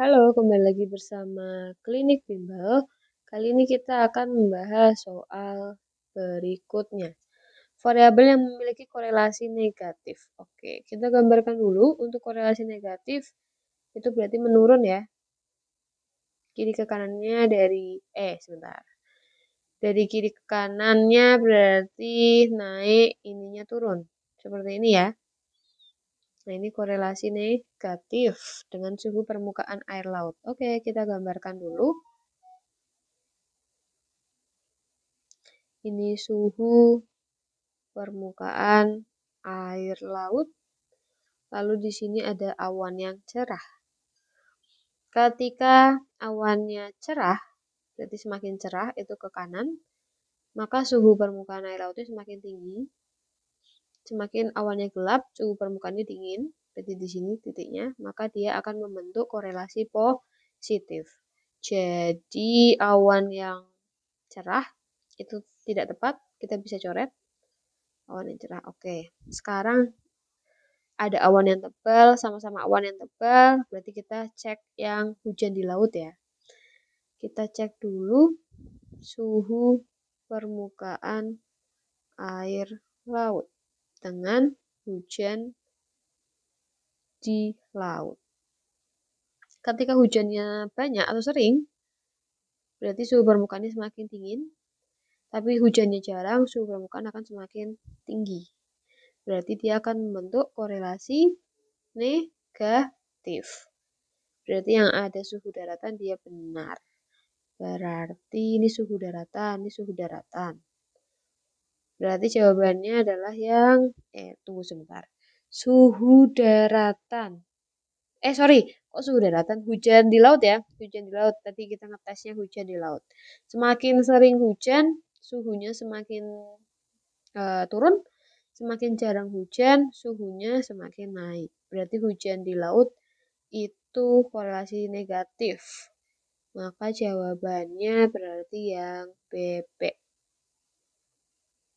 Halo, kembali lagi bersama Klinik Bimbel. Kali ini kita akan membahas soal berikutnya. Variabel yang memiliki korelasi negatif. Oke, kita gambarkan dulu untuk korelasi negatif itu berarti menurun ya. Kiri ke kanannya dari eh sebentar. Dari kiri ke kanannya berarti naik ininya turun. Seperti ini ya. Nah, ini korelasi negatif dengan suhu permukaan air laut. Oke, kita gambarkan dulu. Ini suhu permukaan air laut. Lalu di sini ada awan yang cerah. Ketika awannya cerah, berarti semakin cerah itu ke kanan, maka suhu permukaan air lautnya semakin tinggi. Semakin awalnya gelap, suhu permukaannya dingin, berarti di sini titiknya, maka dia akan membentuk korelasi positif. Jadi awan yang cerah itu tidak tepat, kita bisa coret. Awan yang cerah, oke. Sekarang ada awan yang tebal, sama-sama awan yang tebal, berarti kita cek yang hujan di laut ya. Kita cek dulu suhu permukaan air laut dengan hujan di laut. Ketika hujannya banyak atau sering, berarti suhu permukaannya semakin dingin. Tapi hujannya jarang, suhu permukaan akan semakin tinggi. Berarti dia akan membentuk korelasi negatif. Berarti yang ada suhu daratan dia benar. Berarti ini suhu daratan, ini suhu daratan. Berarti jawabannya adalah yang eh tunggu sebentar. Suhu daratan. Eh sorry, kok suhu daratan? Hujan di laut ya. Hujan di laut. Tadi kita ngetesnya hujan di laut. Semakin sering hujan, suhunya semakin uh, turun. Semakin jarang hujan, suhunya semakin naik. Berarti hujan di laut itu korelasi negatif. Maka jawabannya berarti yang bebek.